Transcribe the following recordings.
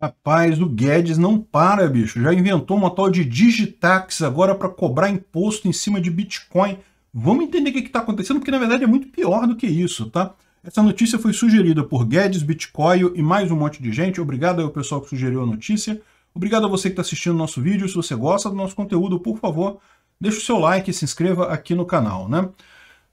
Rapaz, o Guedes não para, bicho. Já inventou uma tal de digitax agora para cobrar imposto em cima de Bitcoin. Vamos entender o que está acontecendo, porque na verdade é muito pior do que isso, tá? Essa notícia foi sugerida por Guedes, Bitcoin e mais um monte de gente. Obrigado ao pessoal que sugeriu a notícia. Obrigado a você que está assistindo o nosso vídeo. Se você gosta do nosso conteúdo, por favor, deixe o seu like e se inscreva aqui no canal, né?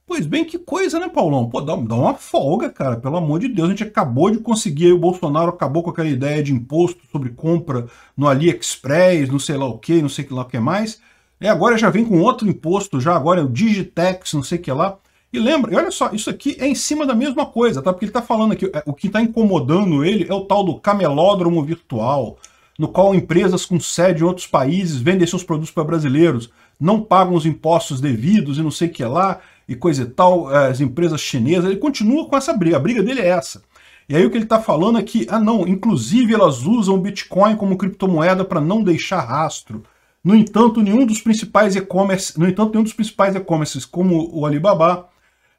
Pois bem, que coisa, né, Paulão? Pô, dá, dá, uma folga, cara, pelo amor de Deus. A gente acabou de conseguir, aí o Bolsonaro acabou com aquela ideia de imposto sobre compra no AliExpress, não sei lá o que, não sei lá o que mais. É, agora já vem com outro imposto, já agora é o Digitex, não sei o que lá. E lembra, e olha só, isso aqui é em cima da mesma coisa, tá? Porque ele tá falando aqui, é, o que tá incomodando ele é o tal do camelódromo virtual, no qual empresas com sede em outros países vendem seus produtos para brasileiros, não pagam os impostos devidos e não sei o que lá, e coisa e tal, as empresas chinesas, ele continua com essa briga, a briga dele é essa. E aí o que ele está falando é que, ah não, inclusive elas usam o Bitcoin como criptomoeda para não deixar rastro. No entanto, nenhum dos principais e-commerce, no entanto, nenhum dos principais e-commerces, como o Alibaba,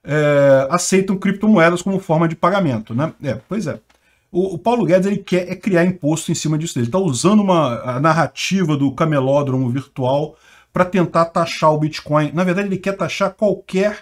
é, aceitam criptomoedas como forma de pagamento, né? É, pois é. O, o Paulo Guedes ele quer é criar imposto em cima disso. Ele está usando uma narrativa do camelódromo virtual para tentar taxar o Bitcoin. Na verdade, ele quer taxar qualquer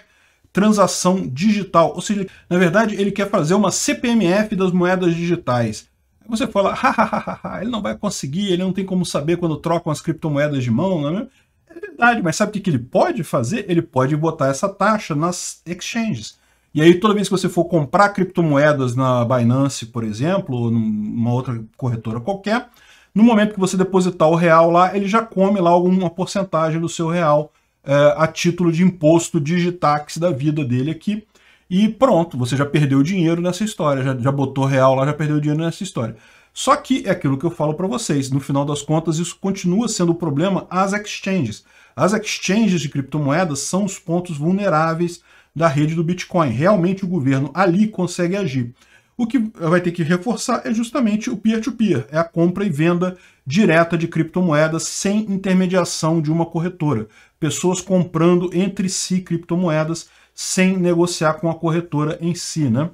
transação digital. Ou seja, na verdade, ele quer fazer uma CPMF das moedas digitais. Você fala, hahaha, ele não vai conseguir, ele não tem como saber quando trocam as criptomoedas de mão, não é? É verdade, mas sabe o que ele pode fazer? Ele pode botar essa taxa nas exchanges. E aí, toda vez que você for comprar criptomoedas na Binance, por exemplo, ou numa outra corretora qualquer, no momento que você depositar o real lá, ele já come lá alguma porcentagem do seu real é, a título de imposto digitax da vida dele aqui. E pronto, você já perdeu dinheiro nessa história, já, já botou real lá, já perdeu dinheiro nessa história. Só que é aquilo que eu falo para vocês, no final das contas isso continua sendo um problema às exchanges. As exchanges de criptomoedas são os pontos vulneráveis da rede do Bitcoin. Realmente o governo ali consegue agir. O que vai ter que reforçar é justamente o peer-to-peer, -peer, é a compra e venda direta de criptomoedas sem intermediação de uma corretora. Pessoas comprando entre si criptomoedas sem negociar com a corretora em si, né?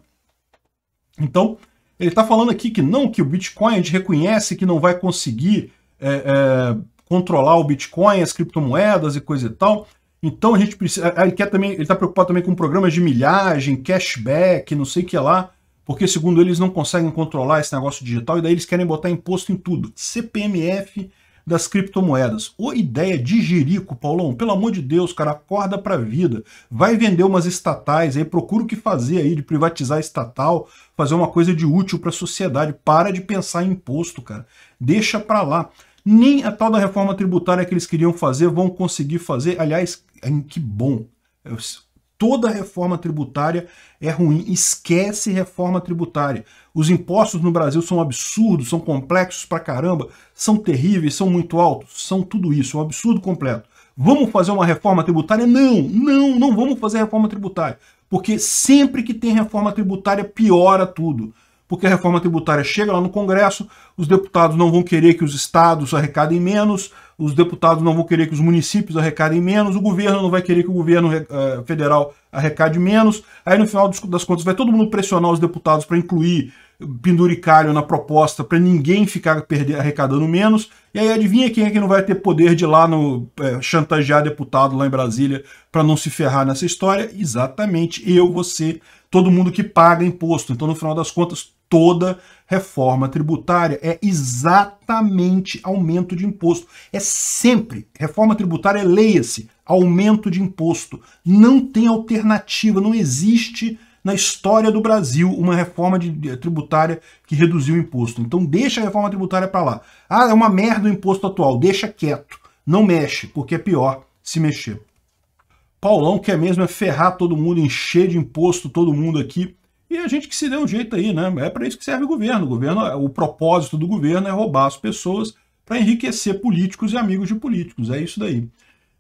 Então, ele está falando aqui que não, que o Bitcoin, a gente reconhece que não vai conseguir é, é, controlar o Bitcoin, as criptomoedas e coisa e tal. Então a gente precisa. Ele quer também, ele está preocupado também com programas de milhagem, cashback, não sei o que lá porque segundo eles não conseguem controlar esse negócio digital e daí eles querem botar imposto em tudo. CPMF das criptomoedas. Ô ideia de jerico, Paulão, pelo amor de Deus, cara, acorda pra vida. Vai vender umas estatais aí, procura o que fazer aí de privatizar estatal, fazer uma coisa de útil para a sociedade. Para de pensar em imposto, cara. Deixa pra lá. Nem a tal da reforma tributária que eles queriam fazer vão conseguir fazer. Aliás, que bom toda reforma tributária é ruim. Esquece reforma tributária. Os impostos no Brasil são absurdos, são complexos pra caramba, são terríveis, são muito altos, são tudo isso, é um absurdo completo. Vamos fazer uma reforma tributária? Não, não, não vamos fazer reforma tributária. Porque sempre que tem reforma tributária, piora tudo. Porque a reforma tributária chega lá no Congresso, os deputados não vão querer que os estados arrecadem menos, os deputados não vão querer que os municípios arrecadem menos, o governo não vai querer que o governo uh, federal arrecade menos. Aí no final das contas vai todo mundo pressionar os deputados para incluir penduricalho na proposta para ninguém ficar perder, arrecadando menos. E aí adivinha quem é que não vai ter poder de lá no é, chantagear deputado lá em Brasília para não se ferrar nessa história? Exatamente eu, você, todo mundo que paga imposto. Então, no final das contas, toda reforma tributária é exatamente aumento de imposto. É sempre. Reforma tributária, leia-se, aumento de imposto. Não tem alternativa, não existe alternativa na história do Brasil uma reforma de, de, eh, tributária que reduziu o imposto. Então deixa a reforma tributária para lá. Ah, é uma merda o imposto atual, deixa quieto. Não mexe, porque é pior se mexer. Paulão quer mesmo é ferrar todo mundo, encher de imposto todo mundo aqui. E a gente que se dê um jeito aí, né? É para isso que serve o governo. O governo, o propósito do governo é roubar as pessoas para enriquecer políticos e amigos de políticos. É isso daí.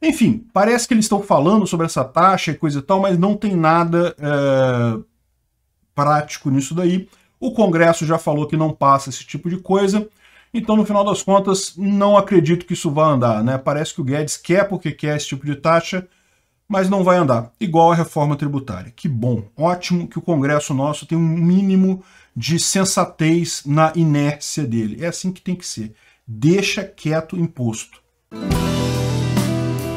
Enfim, parece que eles estão falando sobre essa taxa e coisa e tal, mas não tem nada é, prático nisso daí. O Congresso já falou que não passa esse tipo de coisa. Então, no final das contas, não acredito que isso vá andar, né? Parece que o Guedes quer porque quer esse tipo de taxa, mas não vai andar. Igual a reforma tributária. Que bom, ótimo que o Congresso nosso tem um mínimo de sensatez na inércia dele. É assim que tem que ser. Deixa quieto o imposto.